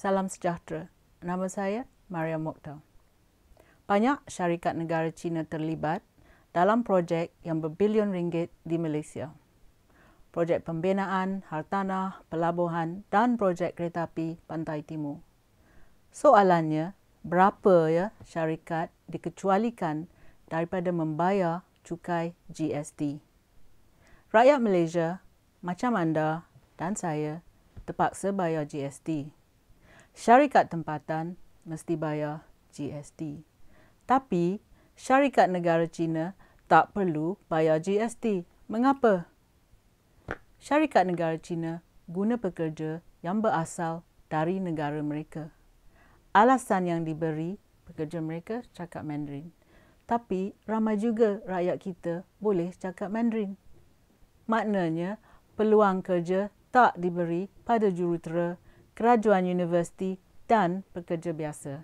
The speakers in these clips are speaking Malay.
Salam sejahtera. Nama saya Maria Mokta. Banyak syarikat negara China terlibat dalam projek yang berbilion ringgit di Malaysia. Projek pembinaan, hartanah, pelabuhan dan projek kereta api Pantai Timur. Soalannya, berapa ya syarikat dikecualikan daripada membayar cukai GST? Rakyat Malaysia macam anda dan saya terpaksa bayar GST. Syarikat tempatan mesti bayar GST. Tapi syarikat negara China tak perlu bayar GST. Mengapa? Syarikat negara China guna pekerja yang berasal dari negara mereka. Alasan yang diberi pekerja mereka cakap Mandarin. Tapi ramai juga rakyat kita boleh cakap Mandarin maknanya peluang kerja tak diberi pada jurutera, kerajuan universiti dan pekerja biasa.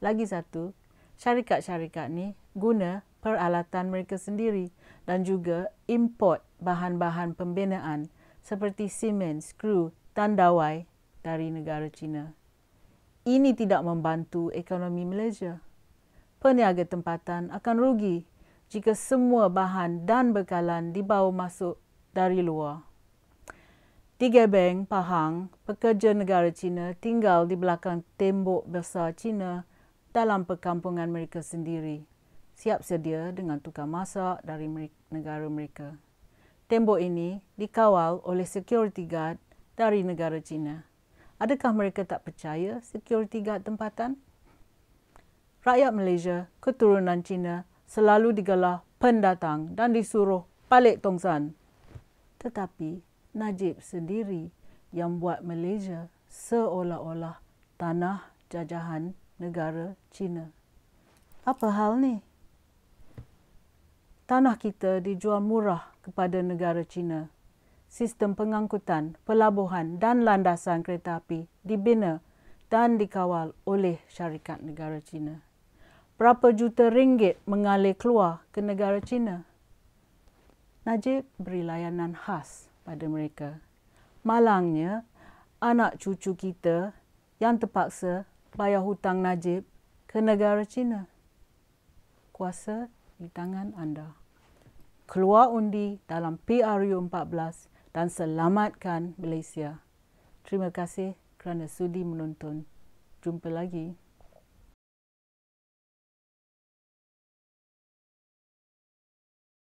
Lagi satu, syarikat-syarikat ni guna peralatan mereka sendiri dan juga import bahan-bahan pembinaan seperti simen, skru dan dawai dari negara China. Ini tidak membantu ekonomi Malaysia. Peniaga tempatan akan rugi jika semua bahan dan bekalan dibawa masuk dari luar. Tiga bank Pahang, pekerja negara Cina tinggal di belakang tembok besar Cina dalam perkampungan mereka sendiri. Siap sedia dengan tukar masak dari negara mereka. Tembok ini dikawal oleh security guard dari negara Cina. Adakah mereka tak percaya security guard tempatan? Rakyat Malaysia, keturunan Cina selalu digelar pendatang dan disuruh balik Tongsan. Tetapi Najib sendiri yang buat Malaysia seolah-olah tanah jajahan negara China. Apa hal ni? Tanah kita dijual murah kepada negara China. Sistem pengangkutan, pelabuhan dan landasan kereta api dibina dan dikawal oleh syarikat negara China berapa juta ringgit mengalir keluar ke negara China. Najib beri layanan khas pada mereka. Malangnya, anak cucu kita yang terpaksa bayar hutang Najib ke negara China. Kuasa di tangan anda. Keluar undi dalam PRU14 dan selamatkan Malaysia. Terima kasih kerana sudi menonton. Jumpa lagi.